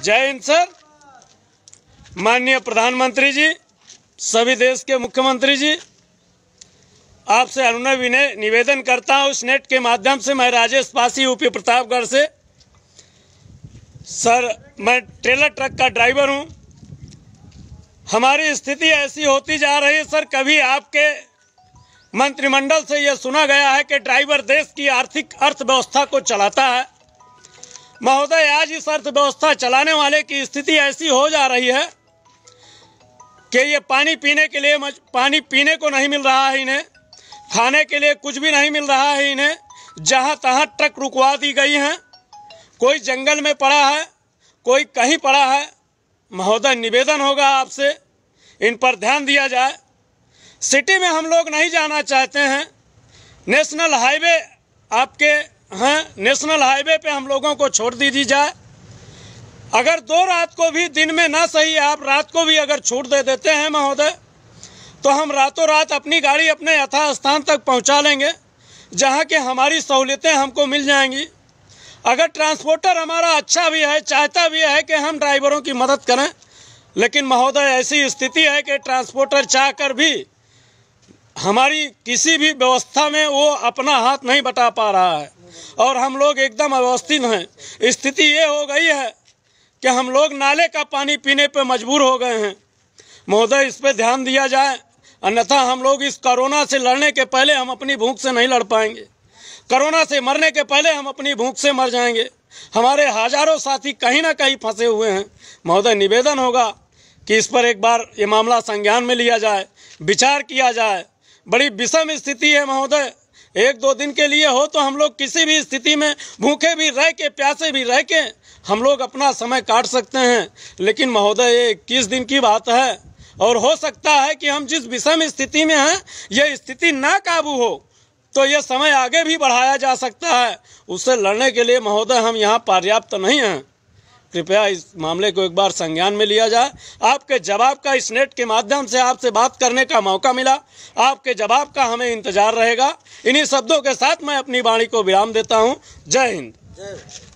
जय हिंद सर माननीय प्रधानमंत्री जी सभी देश के मुख्यमंत्री जी आपसे अनुनय विनय निवेदन करता हूँ इस नेट के माध्यम से मैं राजेश पासी यूपी प्रतापगढ़ से सर मैं ट्रेलर ट्रक का ड्राइवर हूँ हमारी स्थिति ऐसी होती जा रही है सर कभी आपके मंत्रिमंडल से यह सुना गया है कि ड्राइवर देश की आर्थिक अर्थव्यवस्था को चलाता है महोदय आज इस अर्थव्यवस्था चलाने वाले की स्थिति ऐसी हो जा रही है कि ये पानी पीने के लिए पानी पीने को नहीं मिल रहा है इन्हें खाने के लिए कुछ भी नहीं मिल रहा है इन्हें जहाँ तहाँ ट्रक रुकवा दी गई हैं कोई जंगल में पड़ा है कोई कहीं पड़ा है महोदय निवेदन होगा आपसे इन पर ध्यान दिया जाए सिटी में हम लोग नहीं जाना चाहते हैं नेशनल हाईवे आपके हैं नेशनल हाईवे पे हम लोगों को छोड़ दी दी जाए अगर दो रात को भी दिन में ना सही आप रात को भी अगर छूट दे देते हैं महोदय तो हम रातों रात अपनी गाड़ी अपने यथास्थान तक पहुंचा लेंगे जहां के हमारी सहूलियतें हमको मिल जाएंगी अगर ट्रांसपोर्टर हमारा अच्छा भी है चाहता भी है कि हम ड्राइवरों की मदद करें लेकिन महोदय ऐसी स्थिति है कि ट्रांसपोर्टर चाह भी हमारी किसी भी व्यवस्था में वो अपना हाथ नहीं बटा पा रहा है और हम लोग एकदम अवस्थित हैं स्थिति ये हो गई है कि हम लोग नाले का पानी पीने पर मजबूर हो गए हैं महोदय इस पर ध्यान दिया जाए अन्यथा हम लोग इस कोरोना से लड़ने के पहले हम अपनी भूख से नहीं लड़ पाएंगे कोरोना से मरने के पहले हम अपनी भूख से मर जाएंगे हमारे हजारों साथी कहीं ना कहीं फंसे हुए हैं महोदय निवेदन होगा कि इस पर एक बार ये मामला संज्ञान में लिया जाए विचार किया जाए बड़ी विषम स्थिति है महोदय एक दो दिन के लिए हो तो हम लोग किसी भी स्थिति में भूखे भी रह के प्यासे भी रह के हम लोग अपना समय काट सकते हैं लेकिन महोदय ये इक्कीस दिन की बात है और हो सकता है कि हम जिस विषम स्थिति में हैं यह स्थिति ना काबू हो तो यह समय आगे भी बढ़ाया जा सकता है उससे लड़ने के लिए महोदय हम यहाँ पर्याप्त नहीं हैं कृपया इस मामले को एक बार संज्ञान में लिया जाए आपके जवाब का इस नेट के माध्यम से आपसे बात करने का मौका मिला आपके जवाब का हमें इंतजार रहेगा इन्हीं शब्दों के साथ मैं अपनी वाणी को विराम देता हूँ जय हिंद जय